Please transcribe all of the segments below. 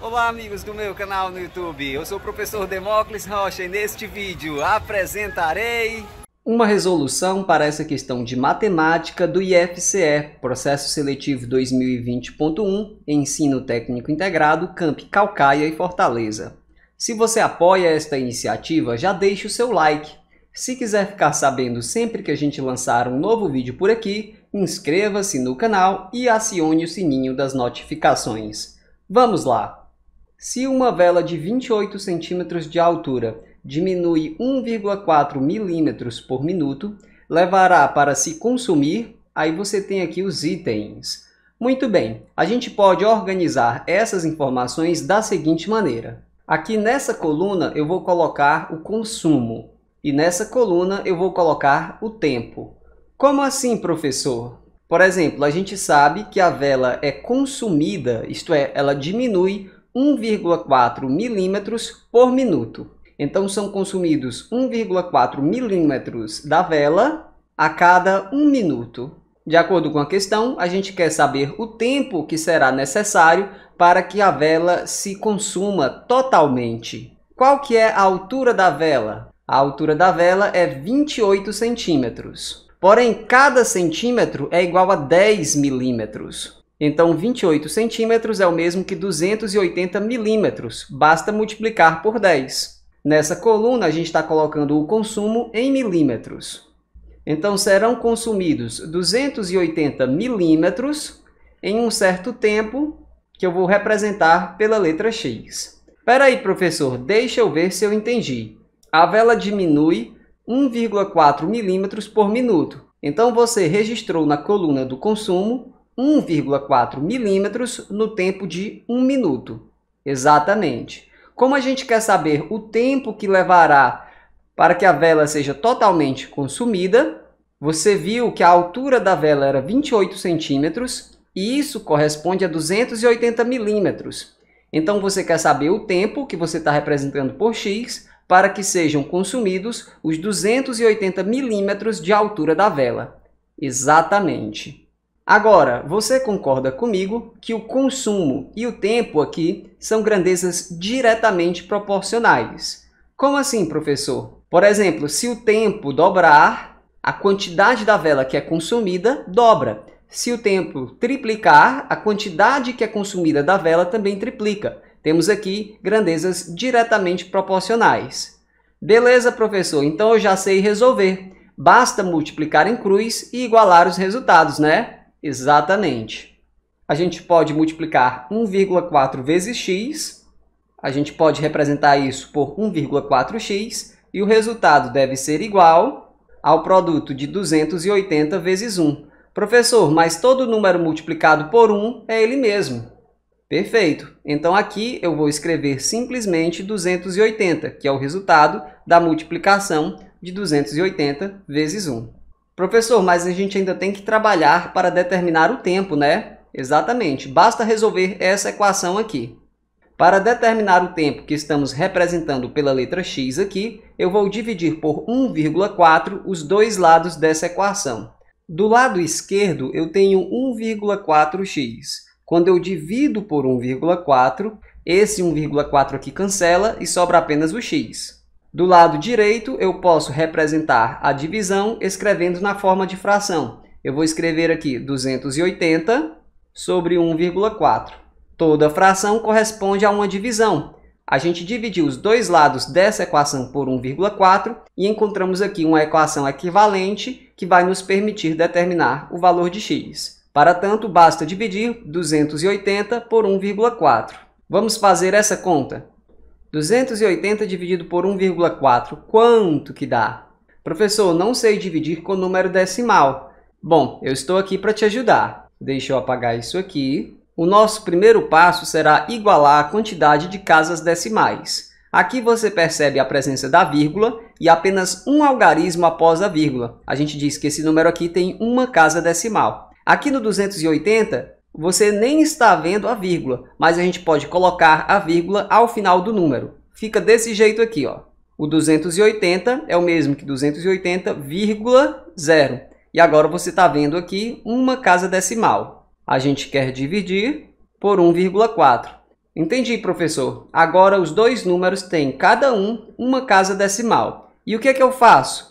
Olá amigos do meu canal no YouTube, eu sou o professor Demócles Rocha e neste vídeo apresentarei uma resolução para essa questão de matemática do IFCE, Processo Seletivo 2020.1, Ensino Técnico Integrado, Camp Calcaia e Fortaleza. Se você apoia esta iniciativa, já deixe o seu like. Se quiser ficar sabendo sempre que a gente lançar um novo vídeo por aqui, inscreva-se no canal e acione o sininho das notificações. Vamos lá! Se uma vela de 28 centímetros de altura diminui 1,4 milímetros por minuto, levará para se consumir, aí você tem aqui os itens. Muito bem, a gente pode organizar essas informações da seguinte maneira. Aqui nessa coluna eu vou colocar o consumo e nessa coluna eu vou colocar o tempo. Como assim, professor? Por exemplo, a gente sabe que a vela é consumida, isto é, ela diminui 1,4 milímetros por minuto. Então são consumidos 1,4 milímetros da vela a cada 1 minuto. De acordo com a questão, a gente quer saber o tempo que será necessário para que a vela se consuma totalmente. Qual que é a altura da vela? A altura da vela é 28 centímetros. Porém, cada centímetro é igual a 10 milímetros. Então, 28 centímetros é o mesmo que 280 milímetros, basta multiplicar por 10. Nessa coluna, a gente está colocando o consumo em milímetros. Então, serão consumidos 280 milímetros em um certo tempo, que eu vou representar pela letra X. Espera aí, professor, deixa eu ver se eu entendi. A vela diminui 1,4 milímetros por minuto. Então, você registrou na coluna do consumo 1,4 milímetros no tempo de 1 minuto. Exatamente. Como a gente quer saber o tempo que levará para que a vela seja totalmente consumida, você viu que a altura da vela era 28 centímetros e isso corresponde a 280 milímetros. Então você quer saber o tempo que você está representando por x para que sejam consumidos os 280 milímetros de altura da vela. Exatamente. Agora, você concorda comigo que o consumo e o tempo aqui são grandezas diretamente proporcionais. Como assim, professor? Por exemplo, se o tempo dobrar, a quantidade da vela que é consumida dobra. Se o tempo triplicar, a quantidade que é consumida da vela também triplica. Temos aqui grandezas diretamente proporcionais. Beleza, professor, então eu já sei resolver. Basta multiplicar em cruz e igualar os resultados, né? Exatamente. A gente pode multiplicar 1,4 vezes x, a gente pode representar isso por 1,4x, e o resultado deve ser igual ao produto de 280 vezes 1. Professor, mas todo número multiplicado por 1 é ele mesmo. Perfeito. Então, aqui eu vou escrever simplesmente 280, que é o resultado da multiplicação de 280 vezes 1. Professor, mas a gente ainda tem que trabalhar para determinar o tempo, né? Exatamente, basta resolver essa equação aqui. Para determinar o tempo que estamos representando pela letra x aqui, eu vou dividir por 1,4 os dois lados dessa equação. Do lado esquerdo, eu tenho 1,4x. Quando eu divido por 1,4, esse 1,4 aqui cancela e sobra apenas o x. Do lado direito, eu posso representar a divisão escrevendo na forma de fração. Eu vou escrever aqui 280 sobre 1,4. Toda fração corresponde a uma divisão. A gente dividiu os dois lados dessa equação por 1,4 e encontramos aqui uma equação equivalente que vai nos permitir determinar o valor de x. Para tanto, basta dividir 280 por 1,4. Vamos fazer essa conta. 280 dividido por 1,4, quanto que dá? Professor, não sei dividir com número decimal. Bom, eu estou aqui para te ajudar. Deixa eu apagar isso aqui. O nosso primeiro passo será igualar a quantidade de casas decimais. Aqui você percebe a presença da vírgula e apenas um algarismo após a vírgula. A gente diz que esse número aqui tem uma casa decimal. Aqui no 280, você nem está vendo a vírgula, mas a gente pode colocar a vírgula ao final do número. Fica desse jeito aqui, ó. O 280 é o mesmo que 280,0. E agora você está vendo aqui uma casa decimal. A gente quer dividir por 1,4. Entendi, professor. Agora os dois números têm cada um uma casa decimal. E o que é que eu faço?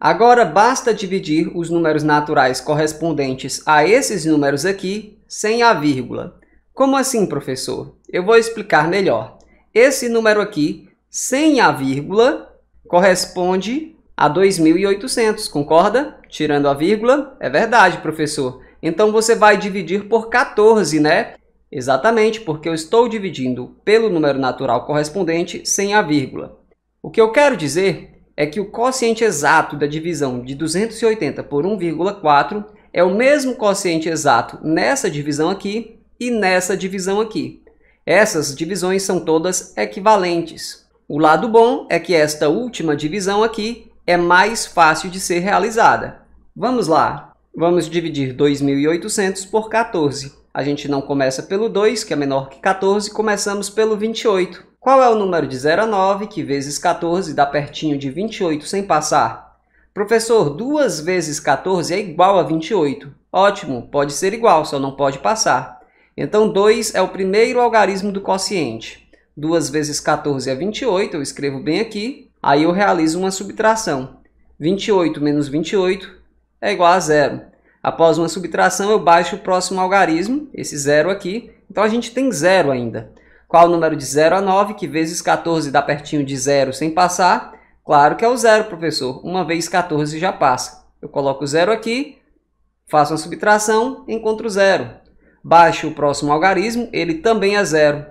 Agora basta dividir os números naturais correspondentes a esses números aqui sem a vírgula. Como assim, professor? Eu vou explicar melhor. Esse número aqui, sem a vírgula, corresponde a 2.800, concorda? Tirando a vírgula, é verdade, professor. Então, você vai dividir por 14, né? Exatamente, porque eu estou dividindo pelo número natural correspondente sem a vírgula. O que eu quero dizer é que o quociente exato da divisão de 280 por 1,4 é o mesmo quociente exato nessa divisão aqui e nessa divisão aqui. Essas divisões são todas equivalentes. O lado bom é que esta última divisão aqui é mais fácil de ser realizada. Vamos lá. Vamos dividir 2.800 por 14. A gente não começa pelo 2, que é menor que 14, começamos pelo 28. Qual é o número de 0 a 9, que vezes 14 dá pertinho de 28 sem passar? Professor, 2 vezes 14 é igual a 28. Ótimo, pode ser igual, só não pode passar. Então, 2 é o primeiro algarismo do quociente. 2 vezes 14 é 28, eu escrevo bem aqui. Aí eu realizo uma subtração. 28 menos 28 é igual a zero. Após uma subtração, eu baixo o próximo algarismo, esse zero aqui. Então, a gente tem zero ainda. Qual o número de 0 a 9, que vezes 14 dá pertinho de zero sem passar Claro que é o zero, professor. Uma vez 14 já passa. Eu coloco o zero aqui, faço uma subtração, encontro zero. Baixo o próximo algarismo, ele também é zero.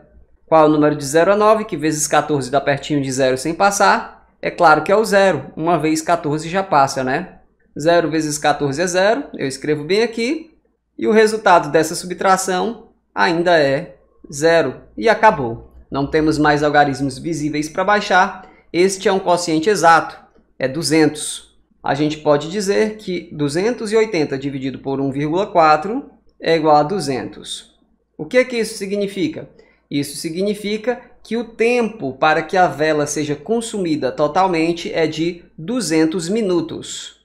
Qual é o número de 0 a 9, que vezes 14 dá pertinho de zero sem passar? É claro que é o zero. Uma vez 14 já passa, né? 0 vezes 14 é zero. Eu escrevo bem aqui. E o resultado dessa subtração ainda é zero. E acabou. Não temos mais algarismos visíveis para baixar este é um quociente exato, é 200. A gente pode dizer que 280 dividido por 1,4 é igual a 200. O que, é que isso significa? Isso significa que o tempo para que a vela seja consumida totalmente é de 200 minutos.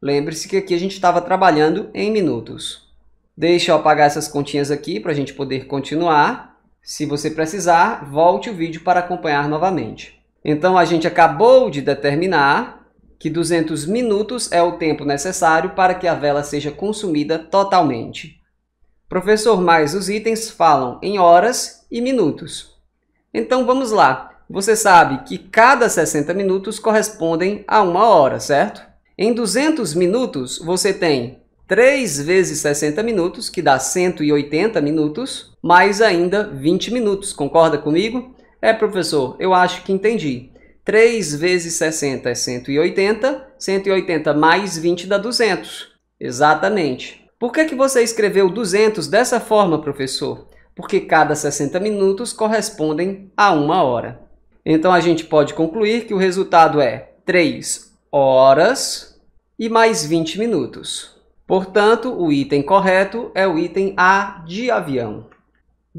Lembre-se que aqui a gente estava trabalhando em minutos. Deixa eu apagar essas continhas aqui para a gente poder continuar. Se você precisar, volte o vídeo para acompanhar novamente. Então a gente acabou de determinar que 200 minutos é o tempo necessário para que a vela seja consumida totalmente. Professor, mais os itens falam em horas e minutos. Então vamos lá. Você sabe que cada 60 minutos correspondem a uma hora, certo? Em 200 minutos, você tem 3 vezes 60 minutos, que dá 180 minutos, mais ainda 20 minutos, concorda comigo? É, professor, eu acho que entendi. 3 vezes 60 é 180, 180 mais 20 dá 200. Exatamente. Por que, que você escreveu 200 dessa forma, professor? Porque cada 60 minutos correspondem a uma hora. Então, a gente pode concluir que o resultado é 3 horas e mais 20 minutos. Portanto, o item correto é o item A de avião.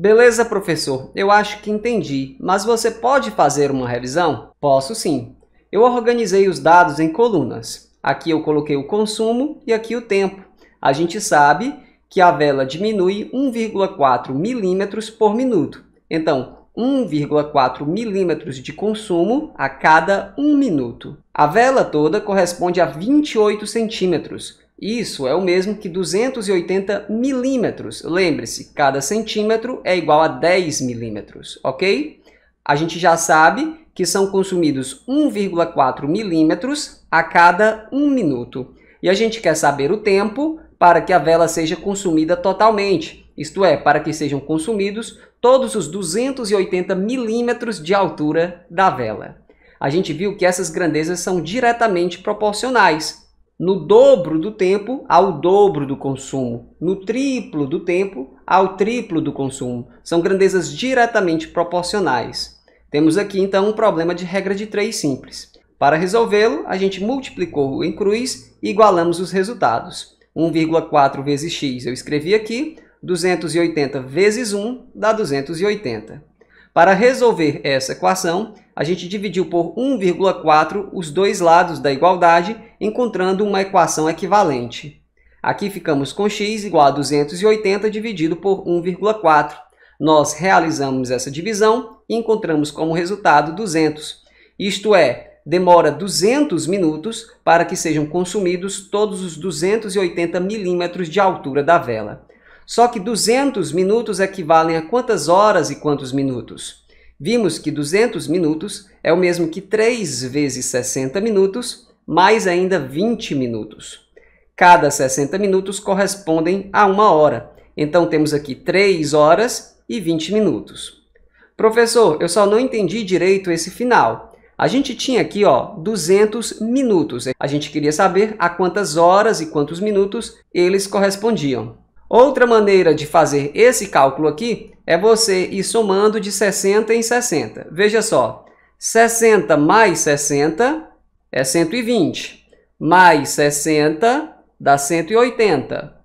Beleza, professor, eu acho que entendi, mas você pode fazer uma revisão? Posso sim. Eu organizei os dados em colunas. Aqui eu coloquei o consumo e aqui o tempo. A gente sabe que a vela diminui 1,4 milímetros por minuto. Então, 1,4 milímetros de consumo a cada 1 minuto. A vela toda corresponde a 28 centímetros, isso é o mesmo que 280 milímetros. Lembre-se, cada centímetro é igual a 10 milímetros, ok? A gente já sabe que são consumidos 1,4 milímetros a cada 1 minuto. E a gente quer saber o tempo para que a vela seja consumida totalmente, isto é, para que sejam consumidos todos os 280 milímetros de altura da vela. A gente viu que essas grandezas são diretamente proporcionais, no dobro do tempo ao dobro do consumo, no triplo do tempo ao triplo do consumo. São grandezas diretamente proporcionais. Temos aqui então um problema de regra de 3 simples. Para resolvê-lo, a gente multiplicou em cruz e igualamos os resultados. 1,4 vezes x eu escrevi aqui, 280 vezes 1 dá 280. Para resolver essa equação, a gente dividiu por 1,4 os dois lados da igualdade encontrando uma equação equivalente. Aqui ficamos com x igual a 280 dividido por 1,4. Nós realizamos essa divisão e encontramos como resultado 200. Isto é, demora 200 minutos para que sejam consumidos todos os 280 milímetros de altura da vela. Só que 200 minutos equivalem a quantas horas e quantos minutos? Vimos que 200 minutos é o mesmo que 3 vezes 60 minutos, mais ainda 20 minutos. Cada 60 minutos correspondem a uma hora. Então temos aqui 3 horas e 20 minutos. Professor, eu só não entendi direito esse final. A gente tinha aqui, ó, 200 minutos. A gente queria saber a quantas horas e quantos minutos eles correspondiam. Outra maneira de fazer esse cálculo aqui é você ir somando de 60 em 60. Veja só, 60 mais 60 é 120. Mais 60 dá 180.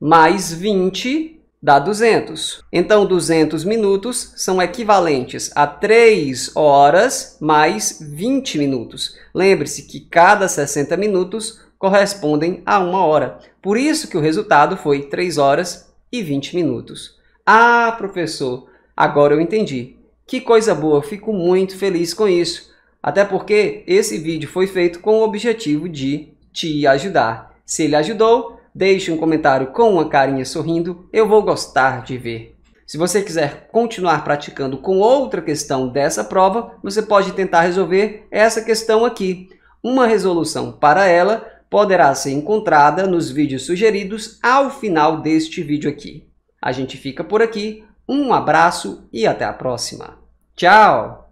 Mais 20 dá 200. Então, 200 minutos são equivalentes a 3 horas mais 20 minutos. Lembre-se que cada 60 minutos correspondem a uma hora. Por isso que o resultado foi 3 horas e 20 minutos. Ah, professor, agora eu entendi. Que coisa boa, fico muito feliz com isso. Até porque esse vídeo foi feito com o objetivo de te ajudar. Se ele ajudou, deixe um comentário com uma carinha sorrindo, eu vou gostar de ver. Se você quiser continuar praticando com outra questão dessa prova, você pode tentar resolver essa questão aqui. Uma resolução para ela poderá ser encontrada nos vídeos sugeridos ao final deste vídeo aqui. A gente fica por aqui, um abraço e até a próxima. Tchau!